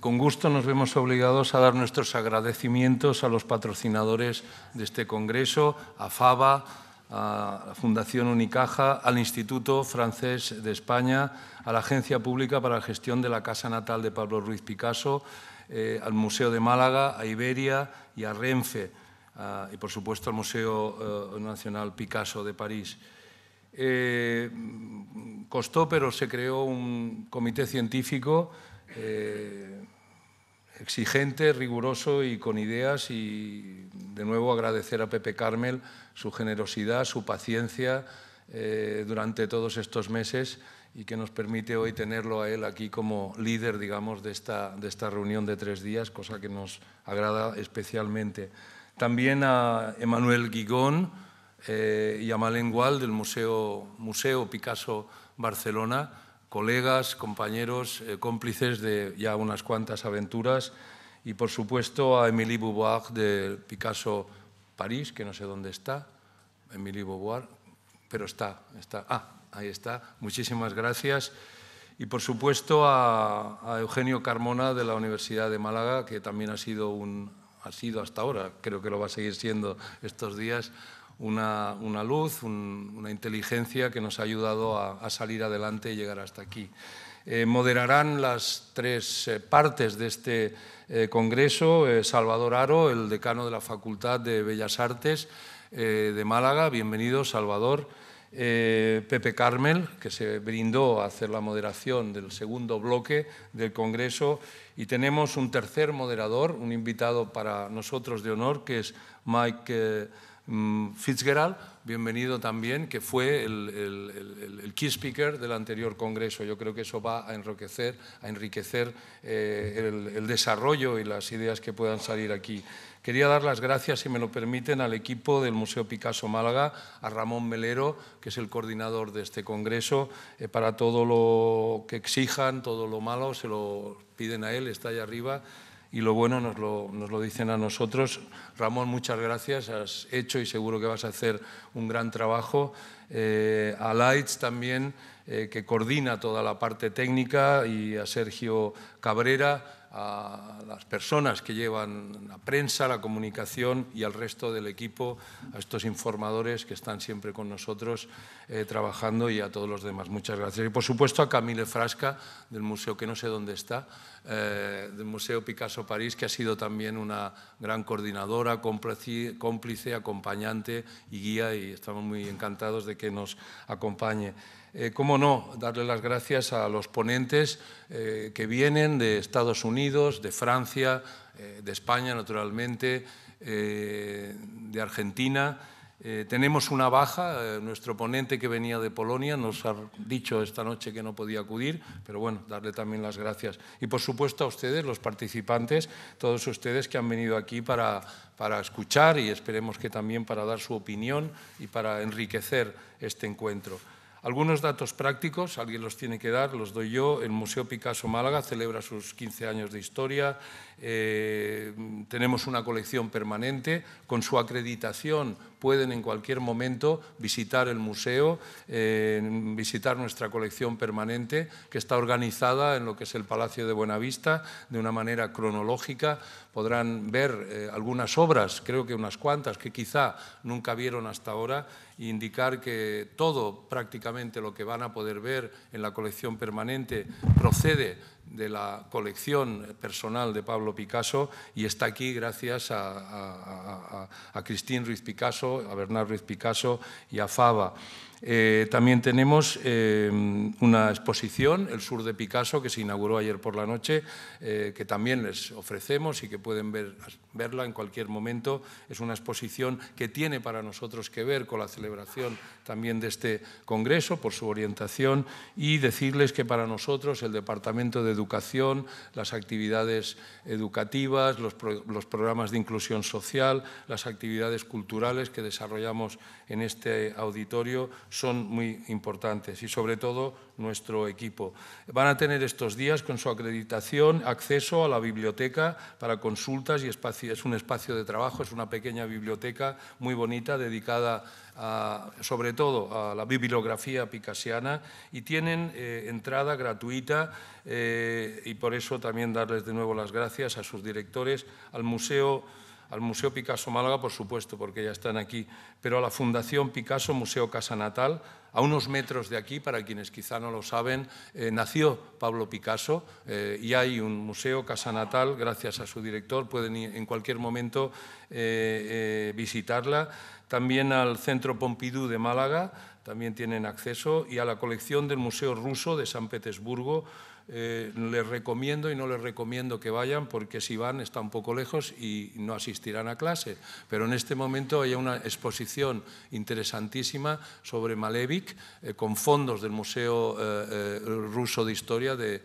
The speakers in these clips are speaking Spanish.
con gusto nos vemos obligados a dar nuestros agradecimientos a los patrocinadores de este Congreso, a FABA, a la Fundación Unicaja, al Instituto Francés de España, a la Agencia Pública para la Gestión de la Casa Natal de Pablo Ruiz Picasso, eh, al Museo de Málaga, a Iberia y a Renfe, y por supuesto al Museo eh, Nacional Picasso de París. Eh, costó, pero se creó un comité científico eh, exigente, riguroso y con ideas. Y de nuevo agradecer a Pepe Carmel su generosidad, su paciencia eh, durante todos estos meses y que nos permite hoy tenerlo a él aquí como líder, digamos, de esta, reunión de tres días, cosa que nos agrada especialmente. También a Emanuel Guigón eh, y a Malengual del Museo Picasso Barcelona, colegas, compañeros, eh, cómplices de ya unas cuantas aventuras y por supuesto a Émilie Beauvoir de Picasso París, que no sé dónde está, Emily Beauvoir, pero está, está, ah, ahí está, muchísimas gracias. Y por supuesto a, a Eugenio Carmona de la Universidad de Málaga, que también ha sido, un, ha sido hasta ahora, creo que lo va a seguir siendo estos días, una, luz, una inteligencia que nos ha ayudado a, salir adelante y llegar hasta aquí. Eh, moderarán las tres eh, partes de este eh, Congreso Salvador Aro, el decano de la Facultad de Bellas Artes de Málaga. Bienvenido, Salvador. Pepe Carmel, que se brindó a hacer la moderación del segundo bloque del Congreso, y tenemos un tercer moderador, un invitado para nosotros de honor, que es Mike. Mm, Fitzgerald, bienvenido también, que fue el, key speaker del anterior Congreso. Yo creo que eso va a enriquecer, a enriquecer eh, el, desarrollo y las ideas que puedan salir aquí. Quería dar las gracias, si me lo permiten, al equipo del Museo Picasso Málaga, a Ramón Melero, que es el coordinador de este Congreso, eh, para todo lo que exijan, todo lo malo, se lo piden a él, está ahí arriba y lo bueno nos lo, dicen a nosotros. Ramón, muchas gracias, has hecho y seguro que vas a hacer un gran trabajo. Eh, a Lights también, eh, que coordina toda la parte técnica, y a Sergio Cabrera a las personas que llevan la prensa, la comunicación y al resto del equipo, a estos informadores que están siempre con nosotros eh, trabajando y a todos los demás. Muchas gracias. Y por supuesto a Camille Frasca del museo, que no sé dónde está, eh, del Museo Picasso París, que ha sido también una gran coordinadora, cómplice, cómplice acompañante y guía y estamos muy encantados de que nos acompañe. Eh, ¿Cómo no? Darle las gracias a los ponentes eh, que vienen de Estados Unidos, de Francia, eh, de España, naturalmente, de Argentina. tenemos una baja, nuestro ponente que venía de Polonia nos ha dicho esta noche que no podía acudir, pero bueno, darle también las gracias. Y por supuesto a ustedes, los participantes, todos ustedes que han venido aquí para escuchar y esperemos que también para dar su opinión y para enriquecer este encuentro. Algunos datos prácticos, alguien los tiene que dar, los doy yo. El Museo Picasso Málaga celebra sus 15 años de historia. Eh, tenemos una colección permanente. Con su acreditación pueden en cualquier momento visitar el museo, eh, visitar nuestra colección permanente, que está organizada en lo que es el Palacio de Buenavista de una manera cronológica. Podrán ver eh, algunas obras, creo que unas cuantas, que quizá nunca vieron hasta ahora, e indicar que todo prácticamente lo que van a poder ver en la colección permanente procede de la colección personal de Pablo Picasso y está aquí gracias a, Cristín Ruiz Picasso, a Bernard Ruiz Picasso y a Fava. Eh, también tenemos eh, una exposición, El Sur de Picasso, que se inauguró ayer por la noche, eh, que también les ofrecemos y que pueden ver, verla en cualquier momento. Es una exposición que tiene para nosotros que ver con la celebración también de este Congreso, por su orientación, y decirles que para nosotros el Departamento de Educación, las actividades educativas, los, los programas de inclusión social, las actividades culturales que desarrollamos en este auditorio, son muy importantes y sobre todo nuestro equipo. Van a tener estos días con su acreditación acceso a la biblioteca para consultas y es un espacio de trabajo, es una pequeña biblioteca muy bonita dedicada sobre todo a la bibliografía picasiana y tienen eh, entrada gratuita eh, y por eso también darles de nuevo las gracias a sus directores, al Museo al Museo Picasso Málaga, por supuesto, porque ya están aquí, pero a la Fundación Picasso Museo Casa Natal, a unos metros de aquí, para quienes quizá no lo saben, eh, nació Pablo Picasso eh, y hay un museo Casa Natal, gracias a su director, pueden en cualquier momento eh, visitarla. También al Centro Pompidou de Málaga, también tienen acceso, y a la colección del Museo Ruso de San Petersburgo, eh, les recomiendo y no les recomiendo que vayan porque si van está un poco lejos y no asistirán a clase. Pero en este momento hay una exposición interesantísima sobre Malevich eh, con fondos del Museo eh, Ruso de Historia de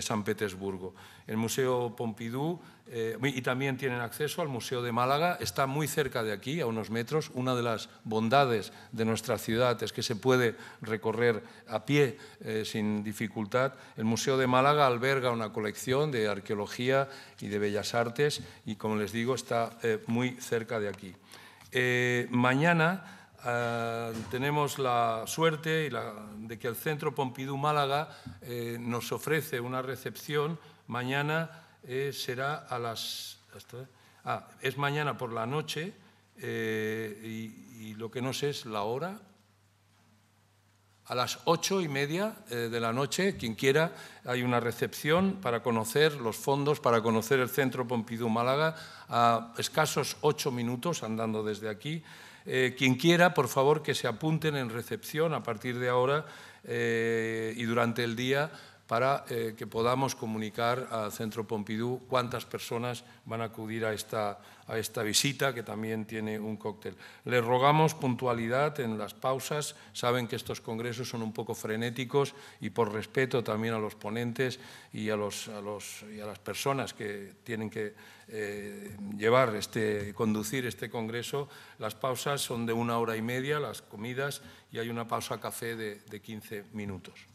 San Petersburgo el Museo Pompidou eh, y también tienen acceso al Museo de Málaga. Está muy cerca de aquí, a unos metros. Una de las bondades de nuestra ciudad es que se puede recorrer a pie eh, sin dificultad. El Museo de Málaga alberga una colección de arqueología y de bellas artes y, como les digo, está eh, muy cerca de aquí. mañana... Ah, tenemos la suerte de que el Centro Pompidou Málaga nos ofrece una recepción Mañana eh, será a las... ah, es mañana por la noche eh, y, lo que no sé es la hora. A las ocho y media eh, de la noche, quien quiera, hay una recepción para conocer los fondos, para conocer el Centro Pompidou Málaga, a escasos ocho minutos andando desde aquí. quien quiera, por favor, que se apunten en recepción a partir de ahora y durante el día para eh, que podamos comunicar al Centro Pompidou cuántas personas van a acudir a esta, visita, que también tiene un cóctel. Les rogamos puntualidad en las pausas. Saben que estos congresos son un poco frenéticos y por respeto también a los ponentes y a, y a las personas que tienen que eh, llevar este, conducir este congreso, las pausas son de una hora y media, las comidas, y hay una pausa café de, de 15 minutos.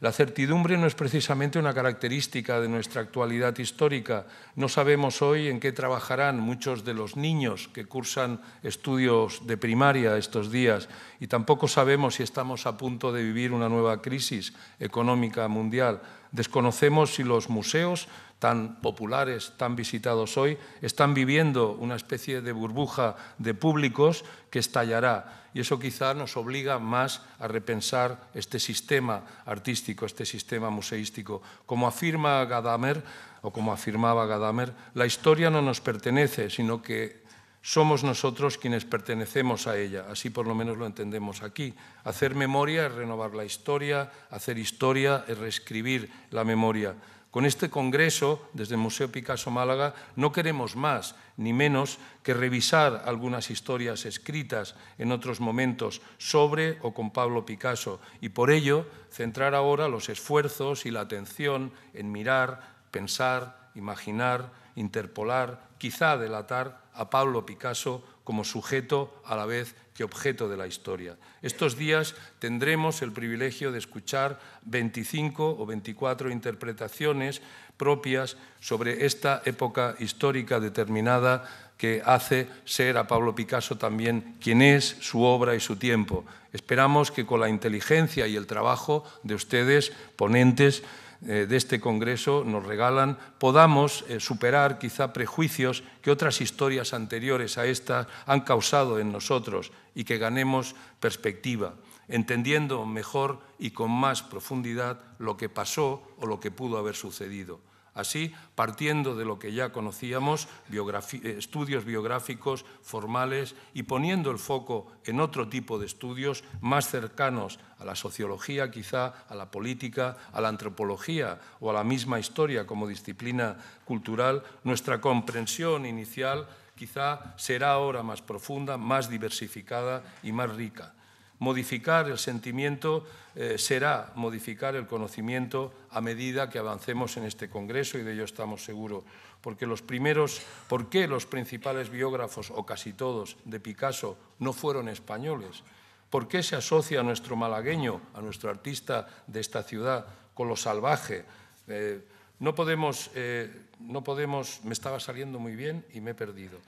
La certidumbre no es precisamente una característica de nuestra actualidad histórica. No sabemos hoy en qué trabajarán muchos de los niños que cursan estudios de primaria estos días y tampoco sabemos si estamos a punto de vivir una nueva crisis económica mundial. Desconocemos si los museos tan populares, tan visitados hoy, están viviendo una especie de burbuja de públicos que estallará. Y eso quizá nos obliga más a repensar este sistema artístico, este sistema museístico. Como afirma Gadamer, o como afirmaba Gadamer, la historia no nos pertenece, sino que somos nosotros quienes pertenecemos a ella, así por lo menos lo entendemos aquí. Hacer memoria es renovar la historia, hacer historia es reescribir la memoria. Con este Congreso, desde el Museo Picasso Málaga, no queremos más ni menos que revisar algunas historias escritas en otros momentos sobre o con Pablo Picasso y por ello centrar ahora los esfuerzos y la atención en mirar, pensar, imaginar, interpolar, quizá delatar a Pablo Picasso como sujeto a la vez objeto de la historia. Estos días tendremos el privilegio de escuchar 25 o 24 interpretaciones propias sobre esta época histórica determinada que hace ser a Pablo Picasso también quien es su obra y su tiempo. Esperamos que con la inteligencia y el trabajo de ustedes, ponentes, eh, de este Congreso nos regalan, podamos eh, superar quizá prejuicios que otras historias anteriores a esta han causado en nosotros y que ganemos perspectiva, entendiendo mejor y con más profundidad lo que pasó o lo que pudo haber sucedido. Así, partiendo de lo que ya conocíamos, eh, estudios biográficos formales y poniendo el foco en otro tipo de estudios más cercanos a la sociología quizá, a la política, a la antropología o a la misma historia como disciplina cultural, nuestra comprensión inicial quizá será ahora más profunda, más diversificada y más rica. Modificar el sentimiento eh, será modificar el conocimiento a medida que avancemos en este Congreso y de ello estamos seguros. Porque los primeros, ¿Por qué los principales biógrafos, o casi todos, de Picasso no fueron españoles? ¿Por qué se asocia a nuestro malagueño, a nuestro artista de esta ciudad, con lo salvaje? Eh, no podemos, eh, no podemos, me estaba saliendo muy bien y me he perdido.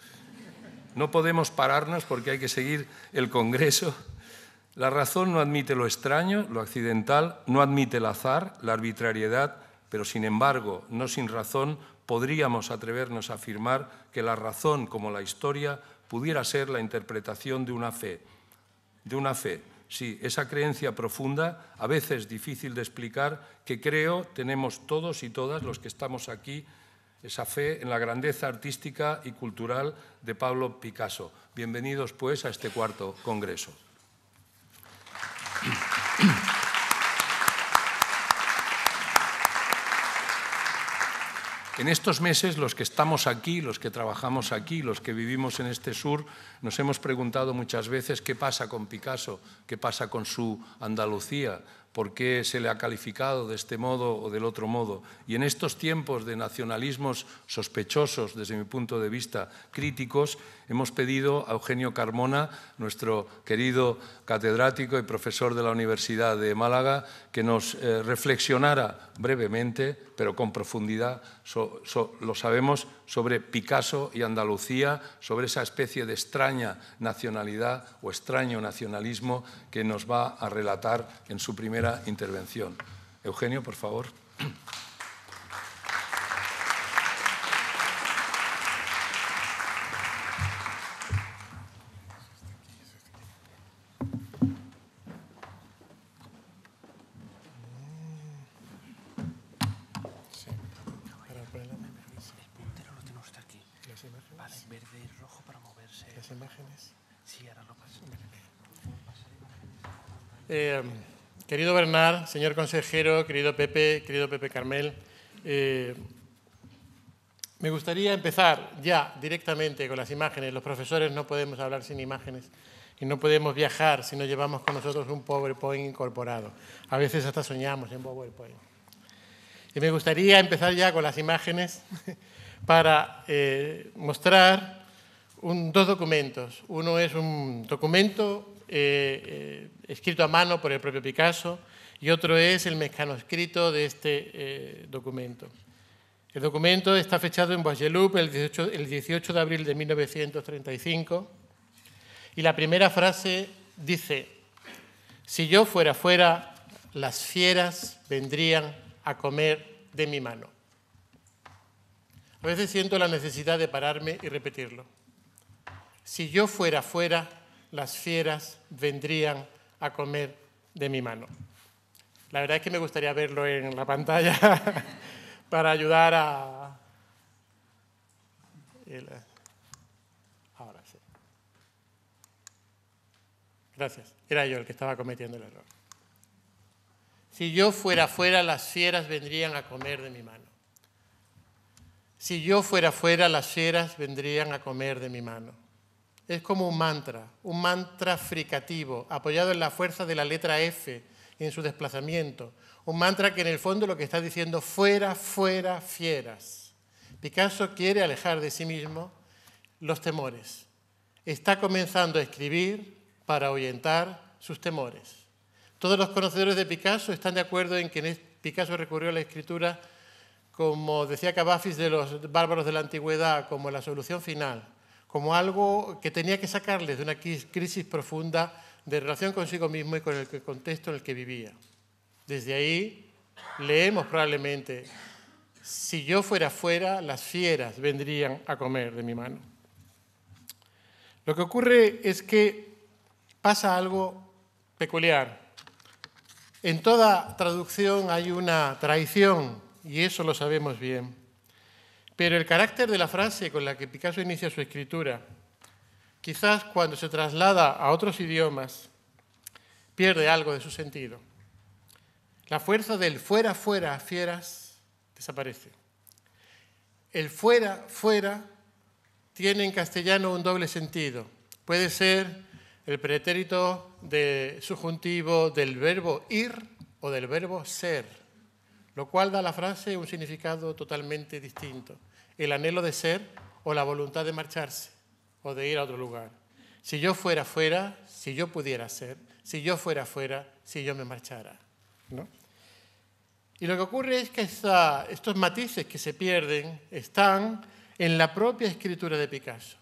No podemos pararnos porque hay que seguir el Congreso. La razón no admite lo extraño, lo accidental, no admite el azar, la arbitrariedad, pero sin embargo, no sin razón, podríamos atrevernos a afirmar que la razón, como la historia, pudiera ser la interpretación de una fe, de una fe, sí, esa creencia profunda, a veces difícil de explicar, que creo tenemos todos y todas los que estamos aquí, esa fe en la grandeza artística y cultural de Pablo Picasso. Bienvenidos, pues, a este cuarto Congreso. En estos meses, los que estamos aquí, los que trabajamos aquí, los que vivimos en este sur, nos hemos preguntado muchas veces qué pasa con Picasso, qué pasa con su Andalucía, por qué se le ha calificado de este modo o del otro modo. Y en estos tiempos de nacionalismos sospechosos, desde mi punto de vista, críticos, hemos pedido a Eugenio Carmona, nuestro querido catedrático y profesor de la Universidad de Málaga, que nos eh, reflexionara brevemente, pero con profundidad, lo sabemos, sobre Picasso y Andalucía, sobre esa especie de extraña nacionalidad o extraño nacionalismo que nos va a relatar en su primer intervención. Eugenio, por favor. El puntero lo tiene usted aquí. ¿Las imágenes? Vale, verde y rojo para moverse. ¿Las imágenes? Sí, ahora lo paso. Eh, Querido Bernard, señor consejero, querido Pepe, querido Pepe Carmel, eh, me gustaría empezar ya directamente con las imágenes. Los profesores no podemos hablar sin imágenes y no podemos viajar si no llevamos con nosotros un PowerPoint incorporado. A veces hasta soñamos en PowerPoint. Y me gustaría empezar ya con las imágenes para eh, mostrar dos documentos. Uno es un documento eh, eh, escrito a mano por el propio Picasso y otro es el escrito de este eh, documento. El documento está fechado en Boisgeloup el 18, el 18 de abril de 1935 y la primera frase dice, si yo fuera fuera, las fieras vendrían a comer de mi mano. A veces siento la necesidad de pararme y repetirlo. Si yo fuera fuera, las fieras vendrían a comer de mi mano. La verdad es que me gustaría verlo en la pantalla para ayudar a... Ahora sí. Gracias. Era yo el que estaba cometiendo el error. Si yo fuera fuera, las fieras vendrían a comer de mi mano. Si yo fuera fuera, las fieras vendrían a comer de mi mano es como un mantra, un mantra fricativo, apoyado en la fuerza de la letra F en su desplazamiento. Un mantra que en el fondo lo que está diciendo, fuera, fuera, fieras. Picasso quiere alejar de sí mismo los temores. Está comenzando a escribir para ahuyentar sus temores. Todos los conocedores de Picasso están de acuerdo en que Picasso recurrió a la escritura, como decía Cavafis, de los bárbaros de la antigüedad, como la solución final como algo que tenía que sacarles de una crisis profunda de relación consigo mismo y con el contexto en el que vivía. Desde ahí leemos probablemente, si yo fuera fuera, las fieras vendrían a comer de mi mano. Lo que ocurre es que pasa algo peculiar. En toda traducción hay una traición, y eso lo sabemos bien. Pero el carácter de la frase con la que Picasso inicia su escritura, quizás cuando se traslada a otros idiomas, pierde algo de su sentido. La fuerza del fuera, fuera, fieras, desaparece. El fuera, fuera, tiene en castellano un doble sentido. Puede ser el pretérito de subjuntivo del verbo ir o del verbo ser, lo cual da a la frase un significado totalmente distinto el anhelo de ser o la voluntad de marcharse o de ir a otro lugar. Si yo fuera fuera, si yo pudiera ser, si yo fuera fuera, si yo me marchara. ¿no? Y lo que ocurre es que estos matices que se pierden están en la propia escritura de Picasso.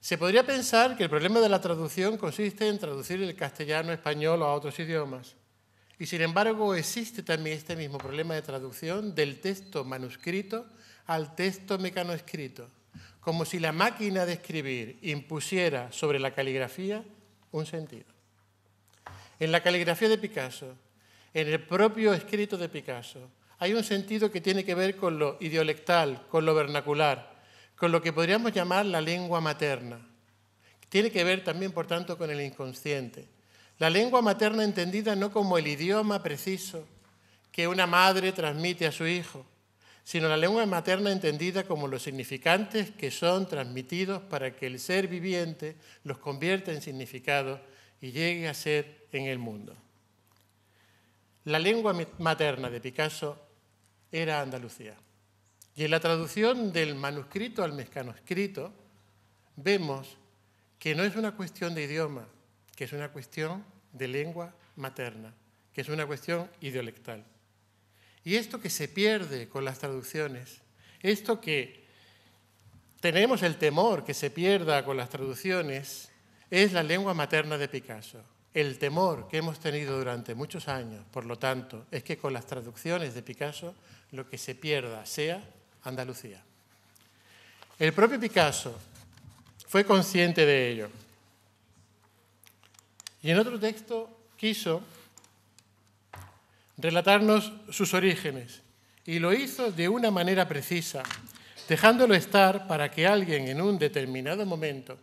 Se podría pensar que el problema de la traducción consiste en traducir el castellano, español a otros idiomas. Y sin embargo existe también este mismo problema de traducción del texto manuscrito al texto mecanoescrito, como si la máquina de escribir impusiera sobre la caligrafía un sentido. En la caligrafía de Picasso, en el propio escrito de Picasso, hay un sentido que tiene que ver con lo idiolectal, con lo vernacular, con lo que podríamos llamar la lengua materna. Tiene que ver también, por tanto, con el inconsciente. La lengua materna entendida no como el idioma preciso que una madre transmite a su hijo, sino la lengua materna entendida como los significantes que son transmitidos para que el ser viviente los convierta en significado y llegue a ser en el mundo. La lengua materna de Picasso era Andalucía. Y en la traducción del manuscrito al escrito vemos que no es una cuestión de idioma, que es una cuestión de lengua materna, que es una cuestión idiolectal. Y esto que se pierde con las traducciones, esto que tenemos el temor que se pierda con las traducciones, es la lengua materna de Picasso. El temor que hemos tenido durante muchos años, por lo tanto, es que con las traducciones de Picasso lo que se pierda sea Andalucía. El propio Picasso fue consciente de ello. Y en otro texto quiso relatarnos sus orígenes, y lo hizo de una manera precisa, dejándolo estar para que alguien en un determinado momento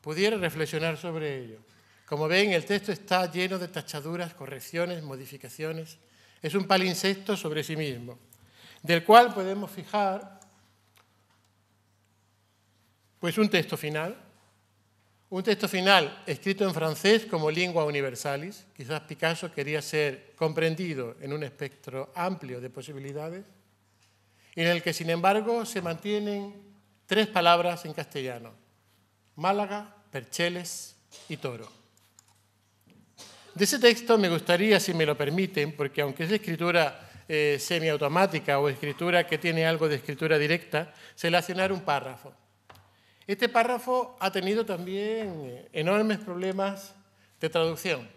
pudiera reflexionar sobre ello. Como ven, el texto está lleno de tachaduras, correcciones, modificaciones. Es un palincesto sobre sí mismo, del cual podemos fijar pues un texto final un texto final escrito en francés como lengua universalis. Quizás Picasso quería ser comprendido en un espectro amplio de posibilidades, en el que sin embargo se mantienen tres palabras en castellano. Málaga, Percheles y Toro. De ese texto me gustaría, si me lo permiten, porque aunque es escritura eh, semiautomática o escritura que tiene algo de escritura directa, seleccionar un párrafo. Este párrafo ha tenido también eh, enormes problemas de traducción,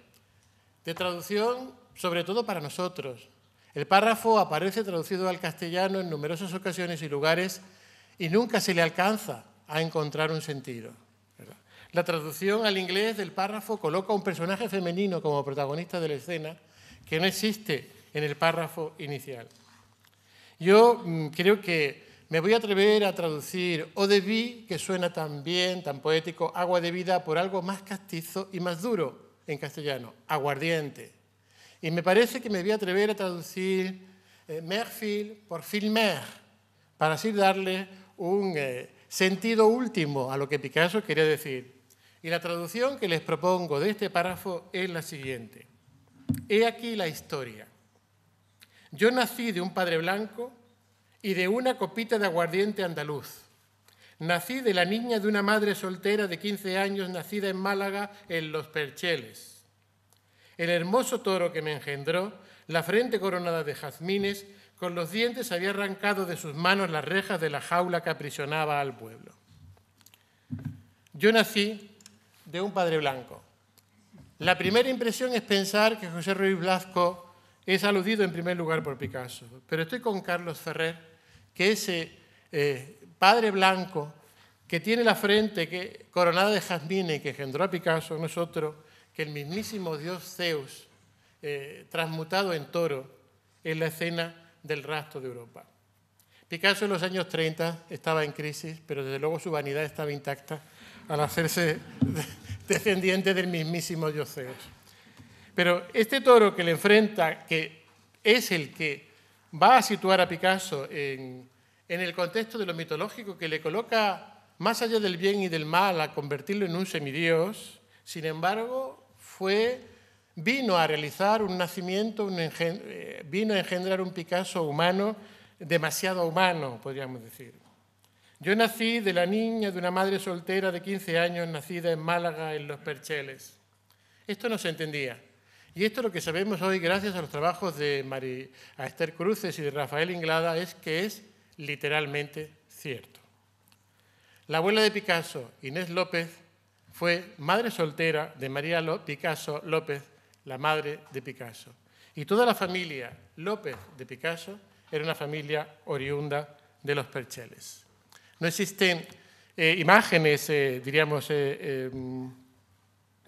de traducción sobre todo para nosotros. El párrafo aparece traducido al castellano en numerosas ocasiones y lugares y nunca se le alcanza a encontrar un sentido. La traducción al inglés del párrafo coloca un personaje femenino como protagonista de la escena que no existe en el párrafo inicial. Yo mm, creo que me voy a atrever a traducir o oh, de vie que suena tan bien, tan poético, agua de vida, por algo más castizo y más duro en castellano, aguardiente. Y me parece que me voy a atrever a traducir eh, merfil por filmer, para así darle un eh, sentido último a lo que Picasso quería decir. Y la traducción que les propongo de este párrafo es la siguiente. He aquí la historia. Yo nací de un padre blanco y de una copita de aguardiente andaluz. Nací de la niña de una madre soltera de 15 años nacida en Málaga en Los Percheles. El hermoso toro que me engendró, la frente coronada de jazmines, con los dientes había arrancado de sus manos las rejas de la jaula que aprisionaba al pueblo. Yo nací de un padre blanco. La primera impresión es pensar que José Ruiz Blasco es aludido en primer lugar por Picasso, pero estoy con Carlos Ferrer que ese eh, padre blanco que tiene la frente coronada de jazmines y que engendró a Picasso no es otro que el mismísimo dios Zeus, eh, transmutado en toro, en la escena del rastro de Europa. Picasso en los años 30 estaba en crisis, pero desde luego su vanidad estaba intacta al hacerse descendiente del mismísimo dios Zeus. Pero este toro que le enfrenta, que es el que va a situar a Picasso en, el contexto de lo mitológico que le coloca más allá del bien y del mal a convertirlo en un semidios, sin embargo, fue, vino a realizar un nacimiento, eh, vino a engendrar un Picasso humano, demasiado humano, podríamos decir. Yo nací de la niña de una madre soltera de 15 años, nacida en Málaga, en Los Percheles. Esto no se entendía. Y esto lo que sabemos hoy, gracias a los trabajos de Esther Cruces y de Rafael Inglada, es que es literalmente cierto. La abuela de Picasso, Inés López, fue madre soltera de María Picasso López, la madre de Picasso. Y toda la familia López de Picasso era una familia oriunda de los Percheles. No existen eh, imágenes, eh, diríamos, eh, em,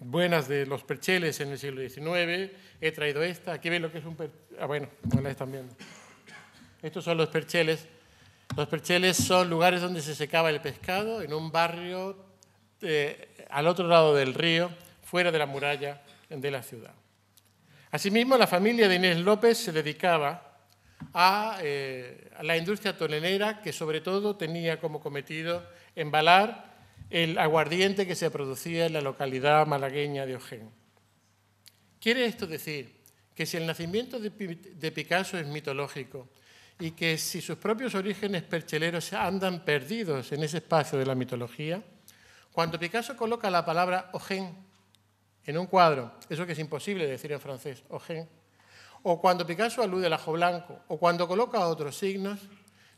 buenas de los percheles en el siglo XIX. He traído esta. Aquí ven lo que es un perchel. Ah, bueno, no la están viendo. Estos son los percheles. Los percheles son lugares donde se secaba el pescado en un barrio eh, al otro lado del río, fuera de la muralla de la ciudad. Asimismo, la familia de Inés López se dedicaba a, eh, a la industria tonelera, que sobre todo tenía como cometido embalar el aguardiente que se producía en la localidad malagueña de Ojén. ¿Quiere esto decir que si el nacimiento de Picasso es mitológico y que si sus propios orígenes percheleros andan perdidos en ese espacio de la mitología, cuando Picasso coloca la palabra Ojén en un cuadro, eso que es imposible decir en francés, Ojén, o cuando Picasso alude al ajo blanco, o cuando coloca otros signos,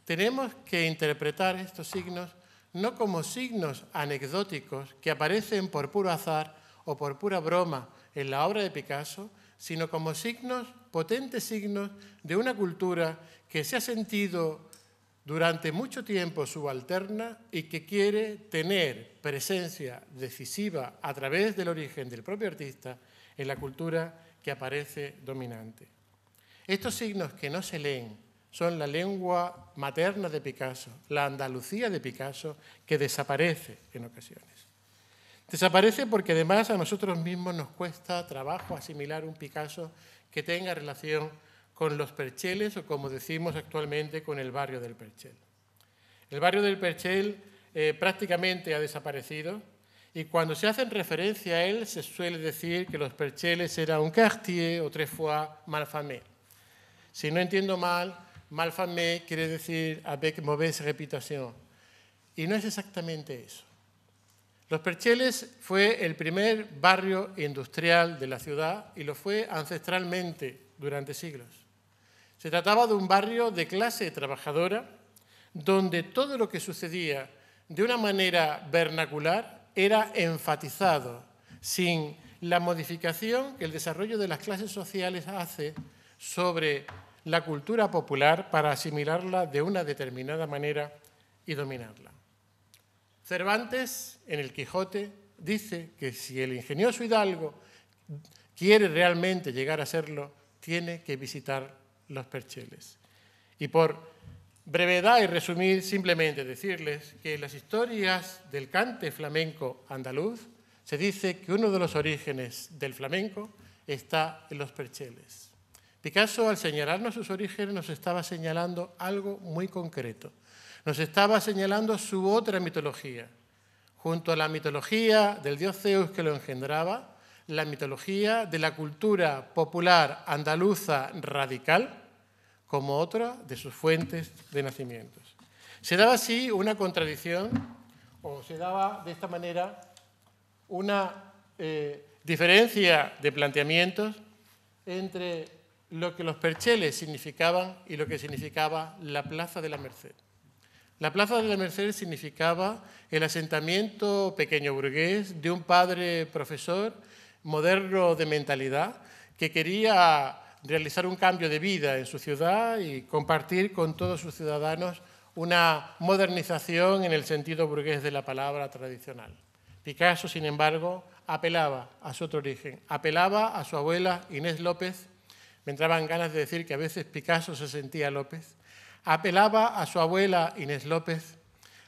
tenemos que interpretar estos signos no como signos anecdóticos que aparecen por puro azar o por pura broma en la obra de Picasso, sino como signos, potentes signos de una cultura que se ha sentido durante mucho tiempo subalterna y que quiere tener presencia decisiva a través del origen del propio artista en la cultura que aparece dominante. Estos signos que no se leen, son la lengua materna de Picasso, la Andalucía de Picasso, que desaparece en ocasiones. Desaparece porque además a nosotros mismos nos cuesta trabajo asimilar un Picasso que tenga relación con los Percheles o como decimos actualmente con el barrio del Perchel. El barrio del Perchel eh, prácticamente ha desaparecido y cuando se hace referencia a él se suele decir que los Percheles era un quartier o tres fois malfamé. Si no entiendo mal, Malfamé quiere decir avec mauvaise reputación. Y no es exactamente eso. Los Percheles fue el primer barrio industrial de la ciudad y lo fue ancestralmente durante siglos. Se trataba de un barrio de clase trabajadora donde todo lo que sucedía de una manera vernacular era enfatizado, sin la modificación que el desarrollo de las clases sociales hace sobre la cultura popular para asimilarla de una determinada manera y dominarla. Cervantes, en el Quijote, dice que si el ingenioso hidalgo quiere realmente llegar a serlo, tiene que visitar los percheles. Y por brevedad y resumir, simplemente decirles que en las historias del cante flamenco andaluz se dice que uno de los orígenes del flamenco está en los percheles. Picasso, al señalarnos sus orígenes, nos estaba señalando algo muy concreto. Nos estaba señalando su otra mitología. Junto a la mitología del dios Zeus que lo engendraba, la mitología de la cultura popular andaluza radical como otra de sus fuentes de nacimientos. Se daba así una contradicción, o se daba de esta manera una eh, diferencia de planteamientos entre lo que los percheles significaban y lo que significaba la Plaza de la Merced. La Plaza de la Merced significaba el asentamiento pequeño burgués de un padre profesor moderno de mentalidad que quería realizar un cambio de vida en su ciudad y compartir con todos sus ciudadanos una modernización en el sentido burgués de la palabra tradicional. Picasso, sin embargo, apelaba a su otro origen, apelaba a su abuela Inés López, me entraban ganas de decir que a veces Picasso se sentía López, apelaba a su abuela Inés López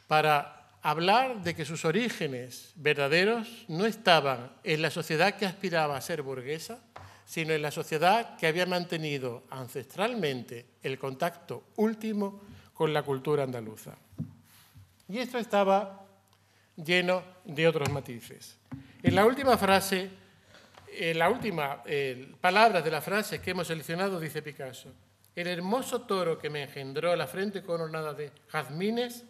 para hablar de que sus orígenes verdaderos no estaban en la sociedad que aspiraba a ser burguesa, sino en la sociedad que había mantenido ancestralmente el contacto último con la cultura andaluza. Y esto estaba lleno de otros matices. En la última frase eh, la última palabra de la frase que hemos seleccionado dice Picasso, el hermoso toro que me engendró la frente coronada de jazmines,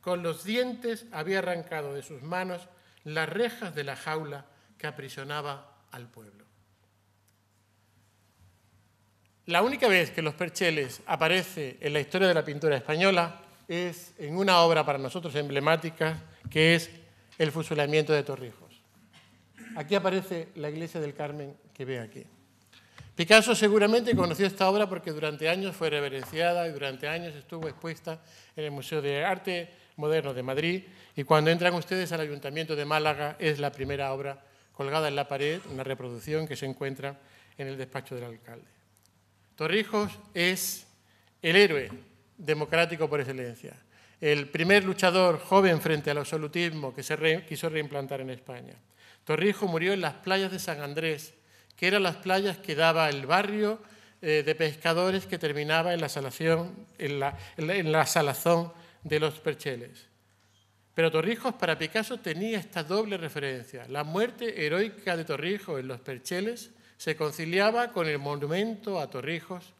con los dientes había arrancado de sus manos las rejas de la jaula que aprisionaba al pueblo. La única vez que los percheles aparece en la historia de la pintura española es en una obra para nosotros emblemática que es El fusilamiento de Torrijos. Aquí aparece la iglesia del Carmen que ve aquí. Picasso seguramente conoció esta obra porque durante años fue reverenciada y durante años estuvo expuesta en el Museo de Arte Moderno de Madrid y cuando entran ustedes al Ayuntamiento de Málaga es la primera obra colgada en la pared, una reproducción que se encuentra en el despacho del alcalde. Torrijos es el héroe democrático por excelencia, el primer luchador joven frente al absolutismo que se quiso reimplantar en España. Torrijos murió en las playas de San Andrés, que eran las playas que daba el barrio eh, de pescadores que terminaba en la, salazón de los percheles. Pero Torrijos para Picasso tenía esta doble referencia. La muerte heroica de Torrijos en los percheles se conciliaba con el monumento a Torrijos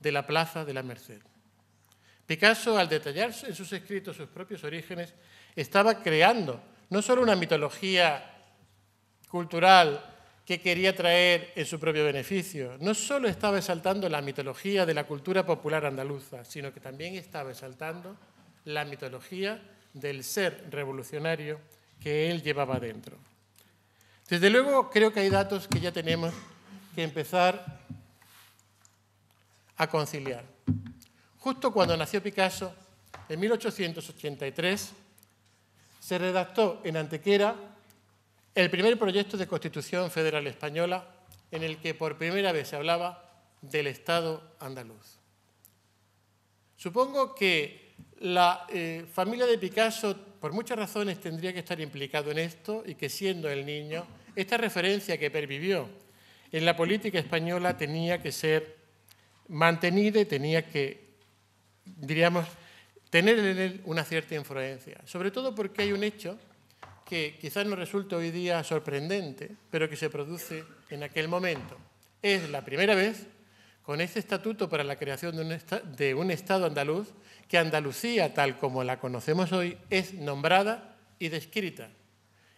de la Plaza de la Merced. Picasso, al detallar en sus escritos sus propios orígenes, estaba creando no solo una mitología cultural que quería traer en su propio beneficio. No solo estaba exaltando la mitología de la cultura popular andaluza, sino que también estaba exaltando la mitología del ser revolucionario que él llevaba dentro. Desde luego creo que hay datos que ya tenemos que empezar a conciliar. Justo cuando nació Picasso, en 1883, se redactó en Antequera el primer proyecto de Constitución Federal Española en el que por primera vez se hablaba del Estado andaluz. Supongo que la eh, familia de Picasso, por muchas razones, tendría que estar implicado en esto y que siendo el niño, esta referencia que pervivió en la política española tenía que ser mantenida y tenía que, diríamos, tener en él una cierta influencia. Sobre todo porque hay un hecho que quizás no resulte hoy día sorprendente, pero que se produce en aquel momento. Es la primera vez con este estatuto para la creación de un Estado andaluz que Andalucía, tal como la conocemos hoy, es nombrada y descrita.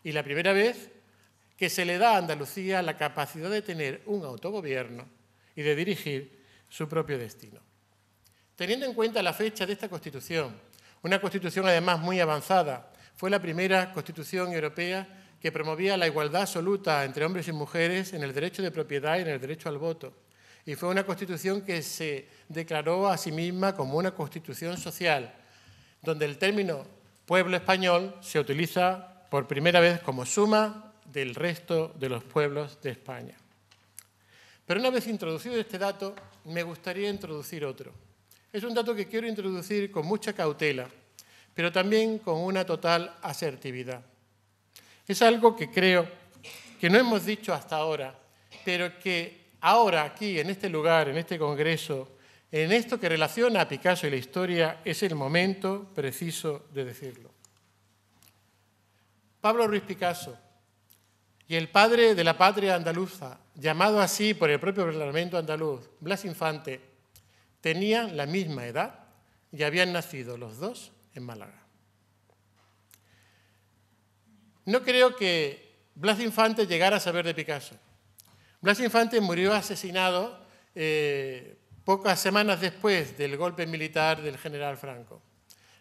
Y la primera vez que se le da a Andalucía la capacidad de tener un autogobierno y de dirigir su propio destino. Teniendo en cuenta la fecha de esta Constitución, una Constitución además muy avanzada, fue la primera constitución europea que promovía la igualdad absoluta entre hombres y mujeres en el derecho de propiedad y en el derecho al voto. Y fue una constitución que se declaró a sí misma como una constitución social, donde el término pueblo español se utiliza por primera vez como suma del resto de los pueblos de España. Pero una vez introducido este dato, me gustaría introducir otro. Es un dato que quiero introducir con mucha cautela, pero también con una total asertividad. Es algo que creo que no hemos dicho hasta ahora, pero que ahora aquí, en este lugar, en este Congreso, en esto que relaciona a Picasso y la historia, es el momento preciso de decirlo. Pablo Ruiz Picasso y el padre de la patria andaluza, llamado así por el propio Parlamento andaluz, Blas Infante, tenían la misma edad y habían nacido los dos en Málaga. No creo que Blas Infante llegara a saber de Picasso. Blas Infante murió asesinado eh, pocas semanas después del golpe militar del general Franco.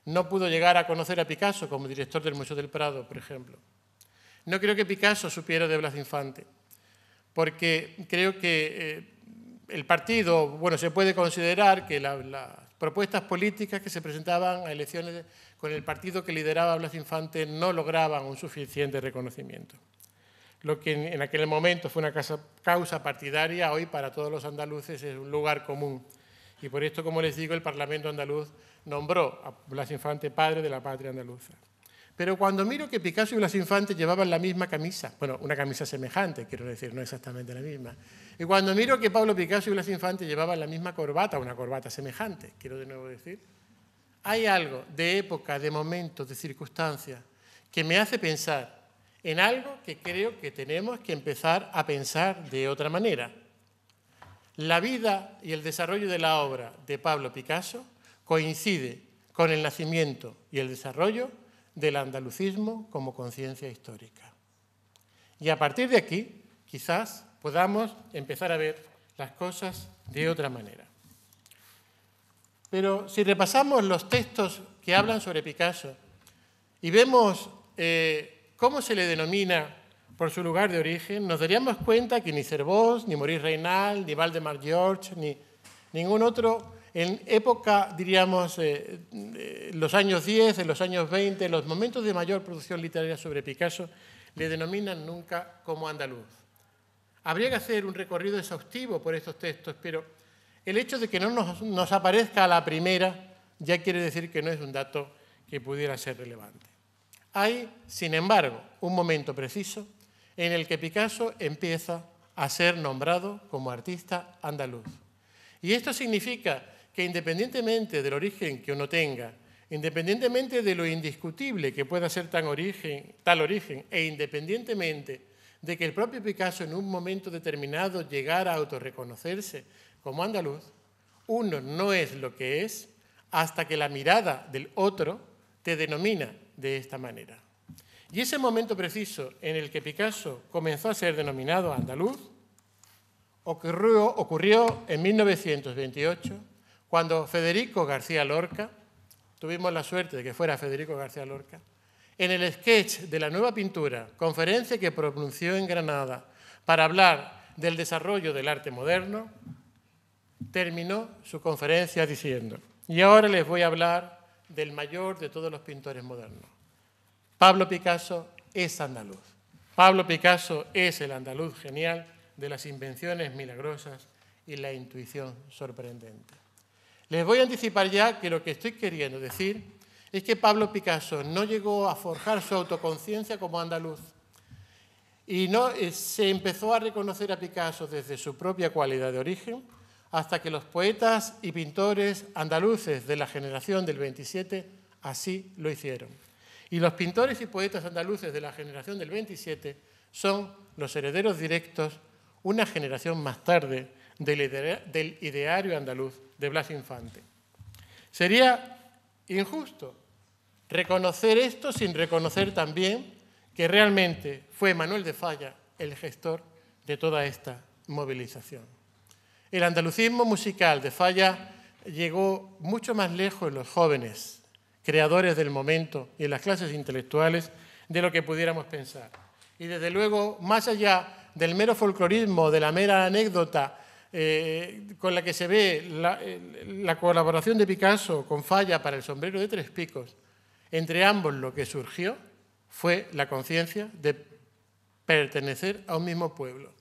No pudo llegar a conocer a Picasso como director del Museo del Prado, por ejemplo. No creo que Picasso supiera de Blas Infante, porque creo que eh, el partido, bueno, se puede considerar que la propuestas políticas que se presentaban a elecciones con el partido que lideraba Blas Infante no lograban un suficiente reconocimiento. Lo que en aquel momento fue una causa partidaria, hoy para todos los andaluces es un lugar común. Y por esto, como les digo, el Parlamento andaluz nombró a Blas Infante padre de la patria andaluza. Pero cuando miro que Picasso y las infantes llevaban la misma camisa, bueno, una camisa semejante, quiero decir, no exactamente la misma. Y cuando miro que Pablo Picasso y las infantes llevaban la misma corbata, una corbata semejante, quiero de nuevo decir, hay algo de época, de momento, de circunstancia, que me hace pensar en algo que creo que tenemos que empezar a pensar de otra manera. La vida y el desarrollo de la obra de Pablo Picasso coincide con el nacimiento y el desarrollo del andalucismo como conciencia histórica. Y a partir de aquí, quizás podamos empezar a ver las cosas de otra manera. Pero si repasamos los textos que hablan sobre Picasso y vemos eh, cómo se le denomina por su lugar de origen, nos daríamos cuenta que ni Cervós, ni Maurice Reynal, ni Valdemar George, ni ningún otro en época, diríamos, eh, eh, los años 10, en los años 20, los momentos de mayor producción literaria sobre Picasso, le denominan nunca como andaluz. Habría que hacer un recorrido exhaustivo por estos textos, pero el hecho de que no nos, nos aparezca a la primera ya quiere decir que no es un dato que pudiera ser relevante. Hay, sin embargo, un momento preciso en el que Picasso empieza a ser nombrado como artista andaluz. Y esto significa que independientemente del origen que uno tenga, independientemente de lo indiscutible que pueda ser tal origen, e independientemente de que el propio Picasso en un momento determinado llegara a autorreconocerse como andaluz, uno no es lo que es hasta que la mirada del otro te denomina de esta manera. Y ese momento preciso en el que Picasso comenzó a ser denominado andaluz ocurrió en 1928 cuando Federico García Lorca, tuvimos la suerte de que fuera Federico García Lorca, en el sketch de la nueva pintura, conferencia que pronunció en Granada para hablar del desarrollo del arte moderno, terminó su conferencia diciendo, y ahora les voy a hablar del mayor de todos los pintores modernos. Pablo Picasso es andaluz. Pablo Picasso es el andaluz genial de las invenciones milagrosas y la intuición sorprendente. Les voy a anticipar ya que lo que estoy queriendo decir es que Pablo Picasso no llegó a forjar su autoconciencia como andaluz y no, eh, se empezó a reconocer a Picasso desde su propia cualidad de origen hasta que los poetas y pintores andaluces de la generación del 27 así lo hicieron. Y los pintores y poetas andaluces de la generación del 27 son los herederos directos, una generación más tarde, del ideario andaluz de Blas Infante. Sería injusto reconocer esto sin reconocer también que realmente fue Manuel de Falla el gestor de toda esta movilización. El andalucismo musical de Falla llegó mucho más lejos en los jóvenes, creadores del momento y en las clases intelectuales de lo que pudiéramos pensar. Y desde luego, más allá del mero folclorismo, de la mera anécdota eh, con la que se ve eh, la, colaboración de Picasso con Falla para el sombrero de tres picos, entre ambos lo que surgió fue la conciencia de pertenecer a un mismo pueblo.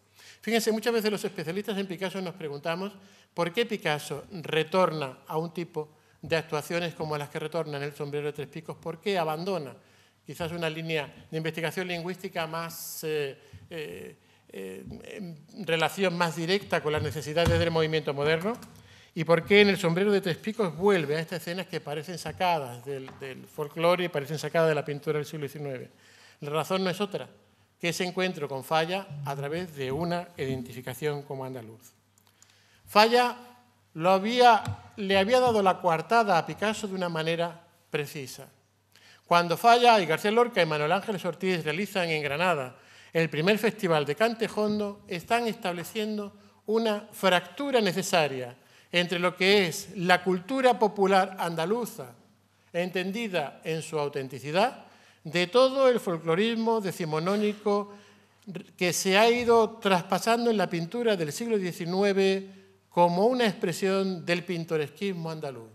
Fíjense, muchas veces los especialistas en Picasso nos preguntamos por qué Picasso retorna a un tipo de actuaciones como las que retorna en El sombrero de tres picos, por qué abandona quizás una línea de investigación lingüística más eh, eh, en relación más directa con las necesidades del movimiento moderno y por qué en el sombrero de tres picos vuelve a estas escenas que parecen sacadas del, del folclore y parecen sacadas de la pintura del siglo XIX. La razón no es otra que ese encuentro con Falla a través de una identificación como andaluz. Falla le había dado la coartada a Picasso de una manera precisa. Cuando Falla y García Lorca y Manuel Ángeles Ortiz realizan en Granada el primer festival de Cantejondo, están estableciendo una fractura necesaria entre lo que es la cultura popular andaluza, entendida en su autenticidad, de todo el folclorismo decimonónico que se ha ido traspasando en la pintura del siglo XIX como una expresión del pintoresquismo andaluz.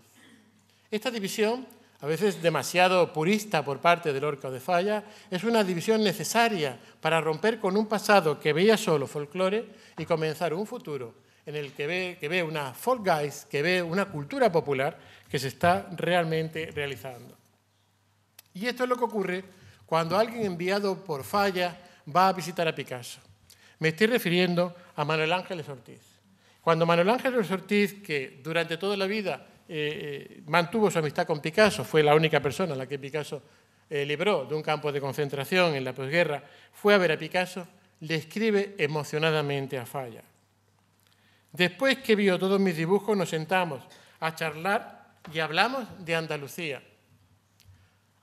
Esta división a veces demasiado purista por parte del orca de Falla, es una división necesaria para romper con un pasado que veía solo folclore y comenzar un futuro en el que ve, que ve una folk guys, que ve una cultura popular que se está realmente realizando. Y esto es lo que ocurre cuando alguien enviado por Falla va a visitar a Picasso. Me estoy refiriendo a Manuel Ángeles Ortiz. Cuando Manuel Ángeles Ortiz, que durante toda la vida eh, eh, mantuvo su amistad con Picasso, fue la única persona a la que Picasso eh, libró de un campo de concentración en la posguerra, fue a ver a Picasso, le escribe emocionadamente a Falla. Después que vio todos mis dibujos nos sentamos a charlar y hablamos de Andalucía.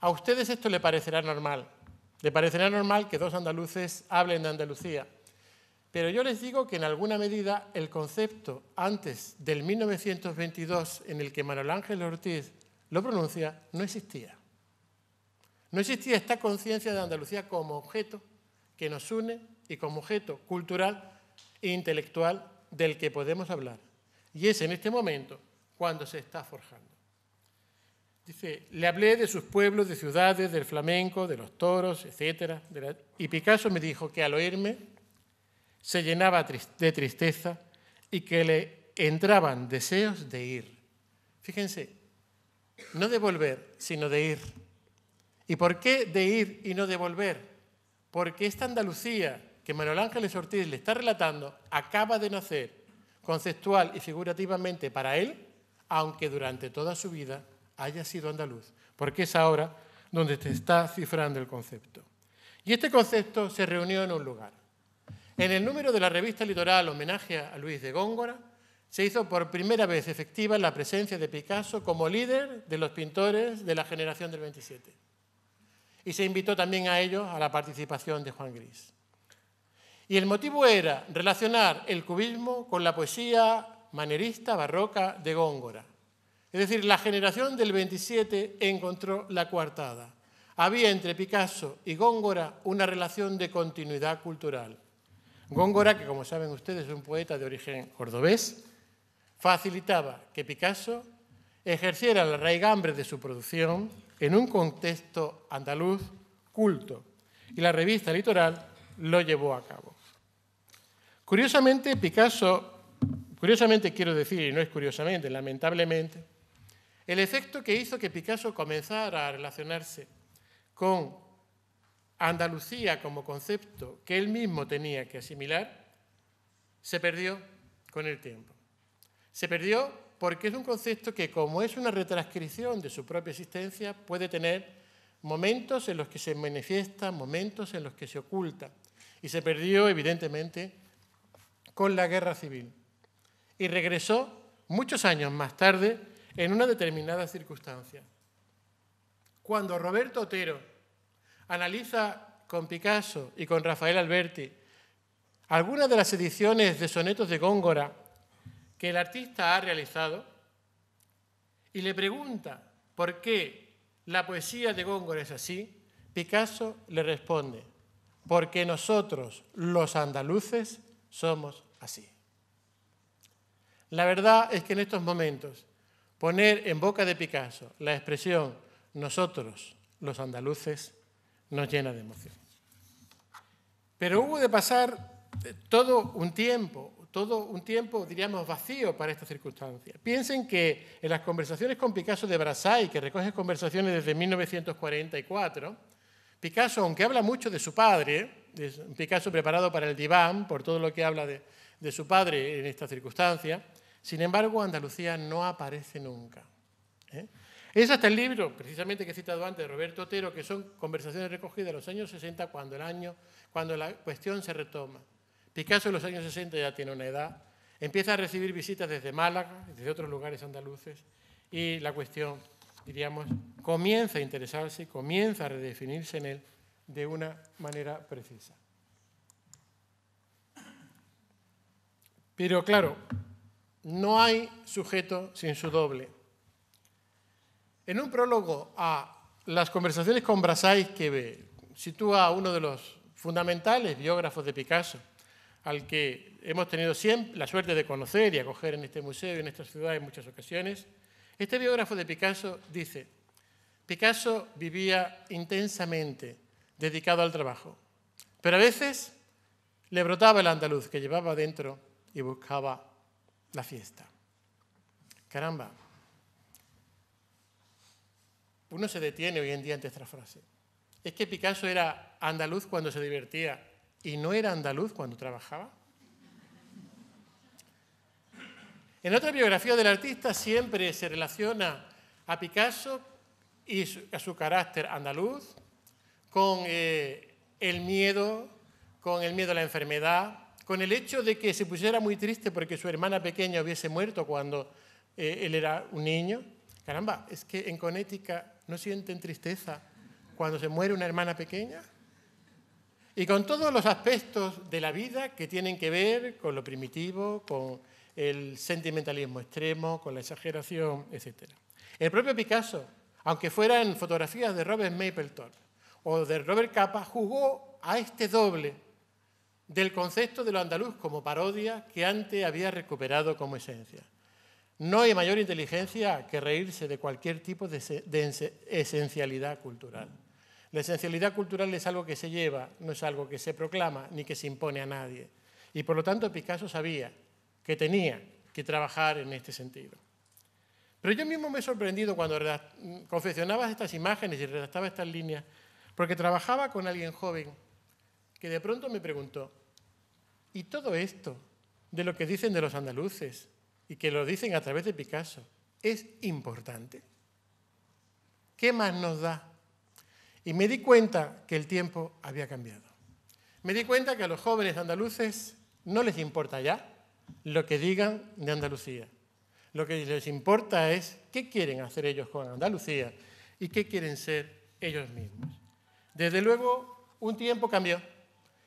A ustedes esto le parecerá normal. Le parecerá normal que dos andaluces hablen de Andalucía. Pero yo les digo que en alguna medida el concepto antes del 1922 en el que Manuel Ángel Ortiz lo pronuncia no existía. No existía esta conciencia de Andalucía como objeto que nos une y como objeto cultural e intelectual del que podemos hablar. Y es en este momento cuando se está forjando. Dice, le hablé de sus pueblos, de ciudades, del flamenco, de los toros, etc. Y Picasso me dijo que al oírme se llenaba de tristeza y que le entraban deseos de ir. Fíjense, no de volver, sino de ir. ¿Y por qué de ir y no de volver? Porque esta Andalucía que Manuel Ángeles Ortiz le está relatando acaba de nacer conceptual y figurativamente para él, aunque durante toda su vida haya sido andaluz, porque es ahora donde se está cifrando el concepto. Y este concepto se reunió en un lugar. En el número de la revista Litoral Homenaje a Luis de Góngora, se hizo por primera vez efectiva la presencia de Picasso como líder de los pintores de la generación del 27. Y se invitó también a ellos a la participación de Juan Gris. Y el motivo era relacionar el cubismo con la poesía manerista barroca de Góngora. Es decir, la generación del 27 encontró la coartada. Había entre Picasso y Góngora una relación de continuidad cultural. Góngora, que como saben ustedes es un poeta de origen cordobés, facilitaba que Picasso ejerciera la raigambre de su producción en un contexto andaluz culto y la revista Litoral lo llevó a cabo. Curiosamente, Picasso, curiosamente quiero decir, y no es curiosamente, lamentablemente, el efecto que hizo que Picasso comenzara a relacionarse con Andalucía como concepto que él mismo tenía que asimilar, se perdió con el tiempo. Se perdió porque es un concepto que, como es una retranscripción de su propia existencia, puede tener momentos en los que se manifiesta, momentos en los que se oculta. Y se perdió, evidentemente, con la guerra civil. Y regresó muchos años más tarde en una determinada circunstancia. Cuando Roberto Otero Analiza con Picasso y con Rafael Alberti algunas de las ediciones de sonetos de Góngora que el artista ha realizado y le pregunta por qué la poesía de Góngora es así, Picasso le responde, porque nosotros los andaluces somos así. La verdad es que en estos momentos poner en boca de Picasso la expresión nosotros los andaluces nos llena de emoción. Pero hubo de pasar eh, todo un tiempo, todo un tiempo, diríamos, vacío para esta circunstancia. Piensen que en las conversaciones con Picasso de Brassai, que recoge conversaciones desde 1944, Picasso, aunque habla mucho de su padre, Picasso preparado para el diván, por todo lo que habla de, de su padre en esta circunstancia, sin embargo, Andalucía no aparece nunca. ¿eh? Es hasta el libro, precisamente que he citado antes, de Roberto Otero, que son conversaciones recogidas de los años 60 cuando, el año, cuando la cuestión se retoma. Picasso en los años 60 ya tiene una edad, empieza a recibir visitas desde Málaga, desde otros lugares andaluces, y la cuestión, diríamos, comienza a interesarse, comienza a redefinirse en él de una manera precisa. Pero claro, no hay sujeto sin su doble. En un prólogo a las conversaciones con Brassais, que eh, sitúa a uno de los fundamentales biógrafos de Picasso, al que hemos tenido siempre la suerte de conocer y acoger en este museo y en esta ciudad en muchas ocasiones, este biógrafo de Picasso dice, Picasso vivía intensamente dedicado al trabajo, pero a veces le brotaba el andaluz que llevaba dentro y buscaba la fiesta. Caramba, uno se detiene hoy en día ante esta frase. ¿Es que Picasso era andaluz cuando se divertía y no era andaluz cuando trabajaba? En otra biografía del artista siempre se relaciona a Picasso y a su carácter andaluz con eh, el miedo, con el miedo a la enfermedad, con el hecho de que se pusiera muy triste porque su hermana pequeña hubiese muerto cuando eh, él era un niño. Caramba, es que en Conética... ¿No sienten tristeza cuando se muere una hermana pequeña? Y con todos los aspectos de la vida que tienen que ver con lo primitivo, con el sentimentalismo extremo, con la exageración, etc. El propio Picasso, aunque fueran fotografías de Robert Mapleton o de Robert Capa, jugó a este doble del concepto de lo andaluz como parodia que antes había recuperado como esencia. No hay mayor inteligencia que reírse de cualquier tipo de esencialidad cultural. La esencialidad cultural es algo que se lleva, no es algo que se proclama ni que se impone a nadie. Y por lo tanto Picasso sabía que tenía que trabajar en este sentido. Pero yo mismo me he sorprendido cuando confeccionaba estas imágenes y redactaba estas líneas, porque trabajaba con alguien joven que de pronto me preguntó, ¿y todo esto de lo que dicen de los andaluces, y que lo dicen a través de Picasso, es importante. ¿Qué más nos da? Y me di cuenta que el tiempo había cambiado. Me di cuenta que a los jóvenes andaluces no les importa ya lo que digan de Andalucía. Lo que les importa es qué quieren hacer ellos con Andalucía y qué quieren ser ellos mismos. Desde luego, un tiempo cambió.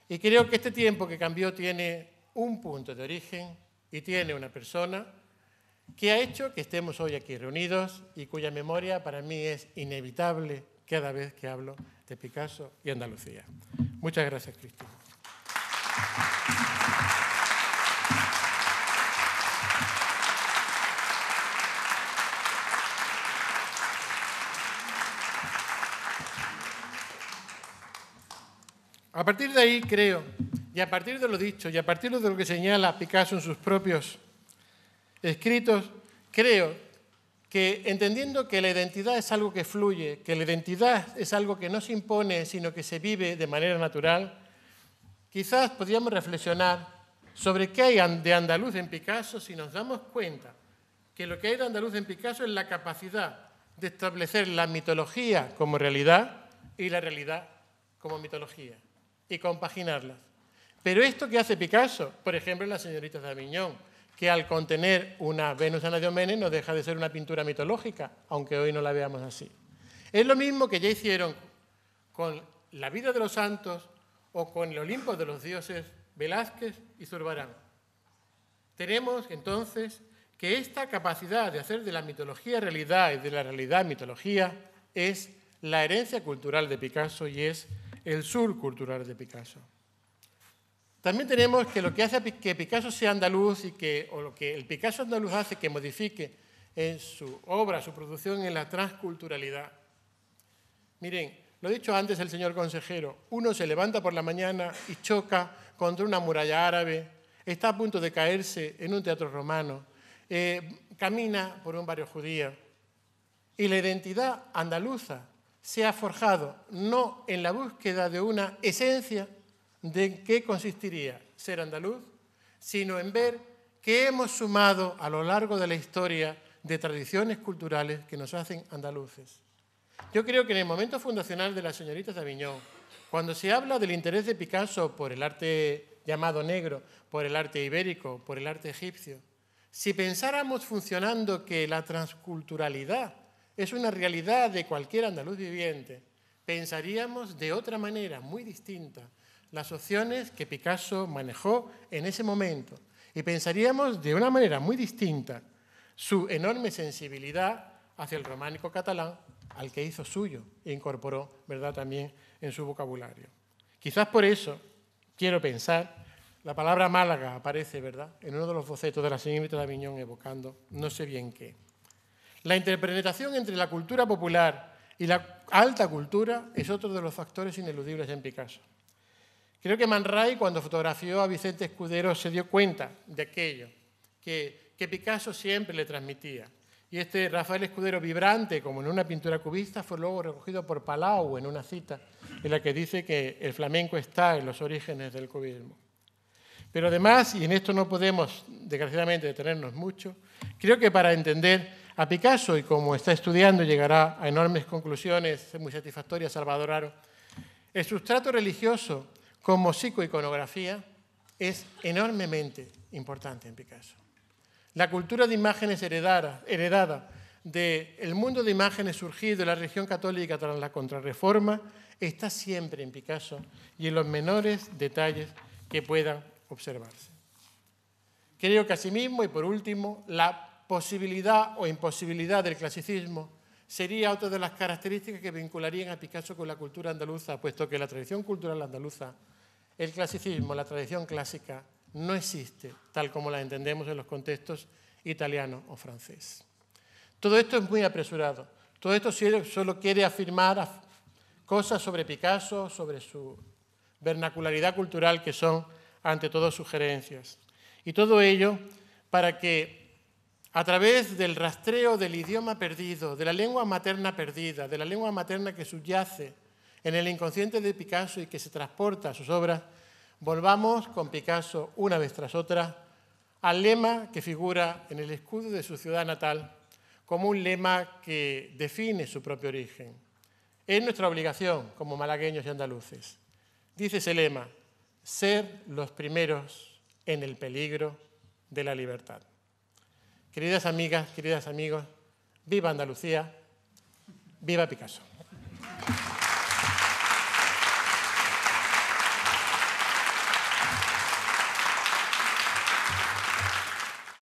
Y creo que este tiempo que cambió tiene un punto de origen y tiene una persona que ha hecho que estemos hoy aquí reunidos y cuya memoria para mí es inevitable cada vez que hablo de Picasso y Andalucía. Muchas gracias, Cristina. A partir de ahí creo y a partir de lo dicho y a partir de lo que señala Picasso en sus propios escritos, creo que entendiendo que la identidad es algo que fluye, que la identidad es algo que no se impone, sino que se vive de manera natural, quizás podríamos reflexionar sobre qué hay de andaluz en Picasso si nos damos cuenta que lo que hay de andaluz en Picasso es la capacidad de establecer la mitología como realidad y la realidad como mitología y compaginarlas. Pero esto que hace Picasso, por ejemplo, en Las señoritas de Aviñón, que al contener una Venus Anadyomene no deja de ser una pintura mitológica, aunque hoy no la veamos así. Es lo mismo que ya hicieron con la vida de los santos o con el Olimpo de los dioses Velázquez y Zurbarán. Tenemos entonces que esta capacidad de hacer de la mitología realidad y de la realidad mitología es la herencia cultural de Picasso y es el sur cultural de Picasso. También tenemos que lo que hace que Picasso sea andaluz y que, o lo que el Picasso andaluz hace que modifique en su obra, su producción, en la transculturalidad. Miren, lo he dicho antes el señor consejero, uno se levanta por la mañana y choca contra una muralla árabe, está a punto de caerse en un teatro romano, eh, camina por un barrio judío. Y la identidad andaluza se ha forjado no en la búsqueda de una esencia, de qué consistiría ser andaluz, sino en ver qué hemos sumado a lo largo de la historia de tradiciones culturales que nos hacen andaluces. Yo creo que en el momento fundacional de las señoritas de Aviñón, cuando se habla del interés de Picasso por el arte llamado negro, por el arte ibérico, por el arte egipcio, si pensáramos funcionando que la transculturalidad es una realidad de cualquier andaluz viviente, pensaríamos de otra manera muy distinta las opciones que Picasso manejó en ese momento y pensaríamos de una manera muy distinta su enorme sensibilidad hacia el románico catalán al que hizo suyo e incorporó ¿verdad? también en su vocabulario. Quizás por eso, quiero pensar, la palabra Málaga aparece ¿verdad? en uno de los bocetos de la señorita de Aviñón evocando no sé bien qué. La interpretación entre la cultura popular y la alta cultura es otro de los factores ineludibles en Picasso. Creo que Man Ray, cuando fotografió a Vicente Escudero, se dio cuenta de aquello que, que Picasso siempre le transmitía. Y este Rafael Escudero vibrante, como en una pintura cubista, fue luego recogido por Palau en una cita en la que dice que el flamenco está en los orígenes del cubismo. Pero además, y en esto no podemos desgraciadamente detenernos mucho, creo que para entender a Picasso y como está estudiando llegará a enormes conclusiones muy satisfactorias Salvador Aro, el sustrato religioso como psicoiconografía es enormemente importante en Picasso. La cultura de imágenes heredada, del mundo de imágenes surgido en la región católica tras la contrarreforma está siempre en Picasso y en los menores detalles que puedan observarse. Creo que asimismo, y por último, la posibilidad o imposibilidad del clasicismo sería otra de las características que vincularían a Picasso con la cultura andaluza, puesto que la tradición cultural andaluza el clasicismo, la tradición clásica, no existe tal como la entendemos en los contextos italiano o francés. Todo esto es muy apresurado. Todo esto solo quiere afirmar cosas sobre Picasso, sobre su vernacularidad cultural, que son ante todo sugerencias. Y todo ello para que a través del rastreo del idioma perdido, de la lengua materna perdida, de la lengua materna que subyace en el inconsciente de Picasso y que se transporta a sus obras, volvamos con Picasso una vez tras otra al lema que figura en el escudo de su ciudad natal como un lema que define su propio origen. Es nuestra obligación como malagueños y andaluces. Dice ese lema, ser los primeros en el peligro de la libertad. Queridas amigas, queridas amigos, viva Andalucía, viva Picasso.